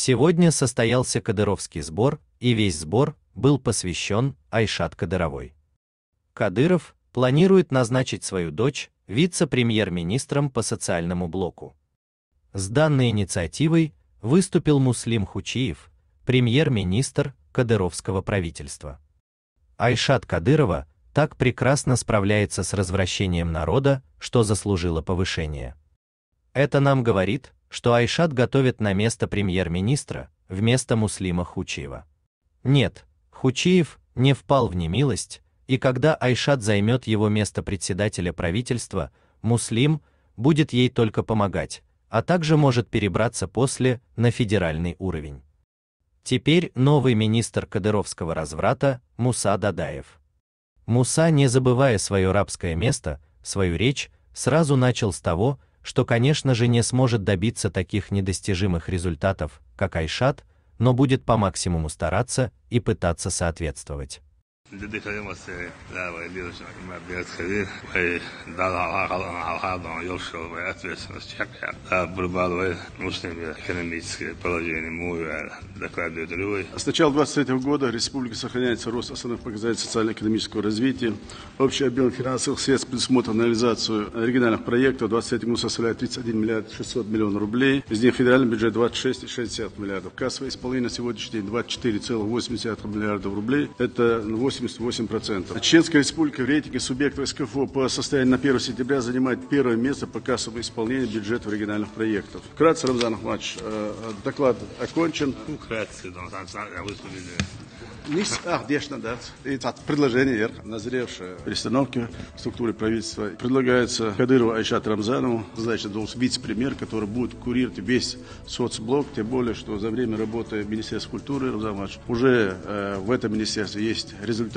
Сегодня состоялся кадыровский сбор, и весь сбор был посвящен Айшат Кадыровой. Кадыров планирует назначить свою дочь вице-премьер-министром по социальному блоку. С данной инициативой выступил Муслим Хучиев, премьер-министр кадыровского правительства. Айшат Кадырова так прекрасно справляется с развращением народа, что заслужила повышение. Это нам говорит, что Айшат готовит на место премьер-министра вместо Муслима Хучиева. Нет, Хучиев не впал в немилость, и когда Айшат займет его место председателя правительства, Муслим будет ей только помогать, а также может перебраться после на федеральный уровень. Теперь новый министр кадыровского разврата Муса Дадаев. Муса, не забывая свое рабское место, свою речь, сразу начал с того, что, конечно же, не сможет добиться таких недостижимых результатов, как Айшат, но будет по максимуму стараться и пытаться соответствовать. Dedicaremos la valida uma Beatriz vai dar a alhada ao Yosho, vai atravessar as Tcheca, a Бурбалова, мусульмане, экономическое положение мира докладывает Рюй. С начала 23 года республика сохраняется рост основных показателей социально-экономического развития. Общий объем финансовых средств предусмотрен на реализацию оригинальных проектов в 23 году составляет 31 миллиард 600 миллионов рублей, из них федеральный бюджет 26,6 миллиардов. Кассовое исполнение на сегодняшний день 24,8 миллиардов рублей, это 8 88%. Чеченская республика в рейтинге субъектов СКФО по состоянию на 1 сентября занимает первое место по кассовому исполнению бюджета региональных проектов. Вкратце, Рамзан Ахмадович, э, э, доклад окончен. Вкратце, да, выступили. Низ Ахдешна, да, это а, предложение, эр, назревшее перестановки в структуре правительства. Предлагается Кадырову Айшат Рамзанову, значит, должен вице-премьер, который будет курировать весь соцблок, тем более, что за время работы Министерства культуры, Рамзан Иванович, уже э, в этом министерстве есть результаты